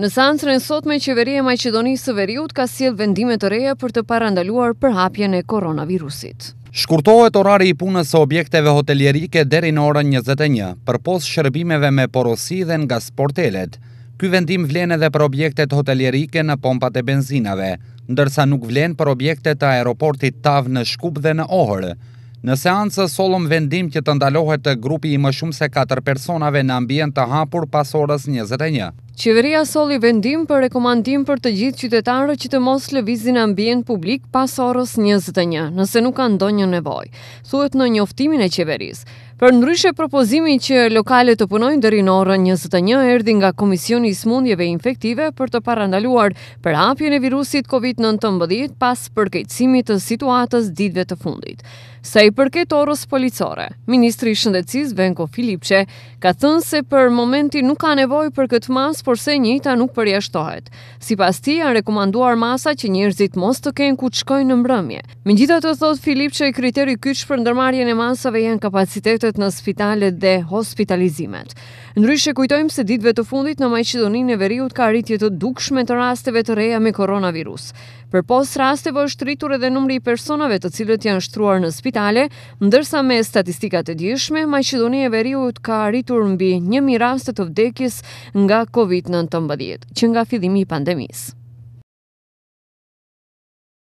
Në sancrën sot me qeveri e Majqedonisë së Veriut ka sjell vendime të reja për të parandaluar përhapjen e koronavirusit. Shkurtohet orari i punës së objekteve hotelierike deri në orën 21, posë shërbimeve me porosi dhe nga sportelet. Ky vendim vlen edhe për objektet hotelierike në pompat e benzinave, ndërsa nuk vlen për objektet të aeroportit TAV në Shkup dhe në ohërë. Në seancë solëm vendim që të ndalohet të grupi i më shumë se 4 personave në ambient të hapur pas orës 21. Qeveria soli vendim për rekomandim për të gjithë qytetarë që të mos lëvizin ambien publik pas orës 21, nëse nuk ka ndonjë nevoj, thuet në njoftimin e qeveris. Për ndryshe propozimi që lokale të punojnë dërin orën 21 erdi nga Komisioni Smundjeve Infektive për të parandaluar për apjën e virusit COVID-19 pas përkejtësimit të situatës ditve të fundit. Sa i përket orës policore, Ministri Shëndecis Venko Filipqe ka thënë se për momenti nuk ka nevoj për këtë mas, por se njëta nuk përjashtohet. Si pas ti, janë rekomanduar masa që njërzit mos të kenë ku të shkojnë në mbrëmje. Me gjitha të thotë Filipqe i kriteri kyç për ndërmarjen e masave janë kapacitet në spitalet dhe hospitalizimet. Ndryshe kujtojmë se ditëve të fundit në Maqedoninë e Veriut ka arritje të dukshme të rasteve të reja me koronavirus. Për post rasteve është rritur edhe numri i personave të cilët janë shtruar në spitale, ndërsa me statistikat e djeshme, Maqedonia e Veriut ka arritur mbi 1000 raste të vdekjes nga COVID-19, që nga fillimi i pandemisë.